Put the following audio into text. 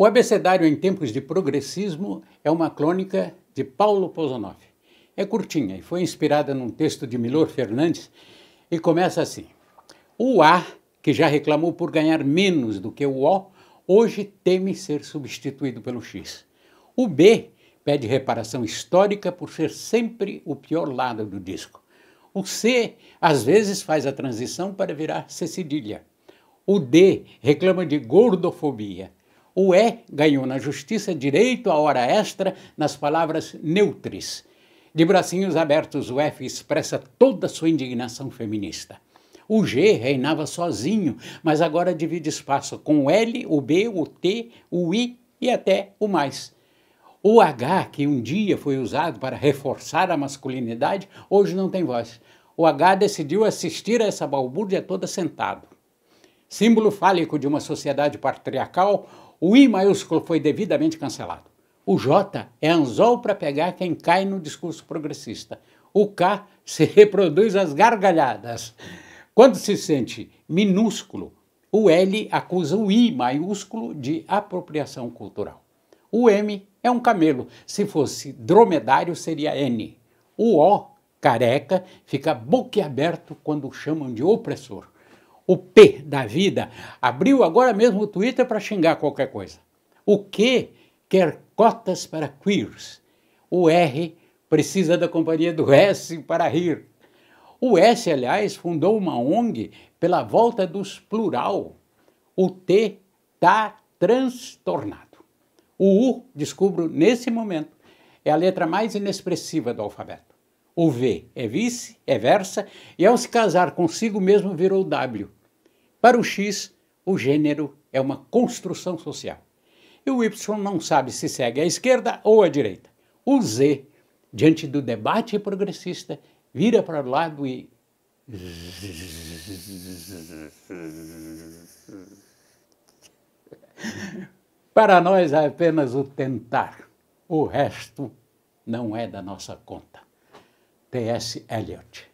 O Abecedário em Tempos de Progressismo é uma crônica de Paulo Pozonoff. É curtinha e foi inspirada num texto de Milor Fernandes e começa assim: O A, que já reclamou por ganhar menos do que o O, hoje teme ser substituído pelo X. O B pede reparação histórica por ser sempre o pior lado do disco. O C às vezes faz a transição para virar C cedilha. O D reclama de gordofobia. O E ganhou na justiça direito à hora extra nas palavras neutres. De bracinhos abertos, o F expressa toda sua indignação feminista. O G reinava sozinho, mas agora divide espaço com o L, o B, o T, o I e até o mais. O H, que um dia foi usado para reforçar a masculinidade, hoje não tem voz. O H decidiu assistir a essa balbúrdia toda sentado. Símbolo fálico de uma sociedade patriarcal, o I maiúsculo foi devidamente cancelado. O J é anzol para pegar quem cai no discurso progressista. O K se reproduz às gargalhadas. Quando se sente minúsculo, o L acusa o I maiúsculo de apropriação cultural. O M é um camelo. Se fosse dromedário, seria N. O O, careca, fica boquiaberto quando o chamam de opressor o P da vida, abriu agora mesmo o Twitter para xingar qualquer coisa. O Q quer cotas para queers. O R precisa da companhia do S para rir. O S, aliás, fundou uma ONG pela volta dos plural. O T está transtornado. O U, descubro nesse momento, é a letra mais inexpressiva do alfabeto. O V é vice, é versa, e ao se casar consigo mesmo virou W. Para o X, o gênero é uma construção social. E o Y não sabe se segue à esquerda ou à direita. O Z, diante do debate progressista, vira para o lado e. Para nós é apenas o tentar, o resto não é da nossa conta. T.S. Eliot.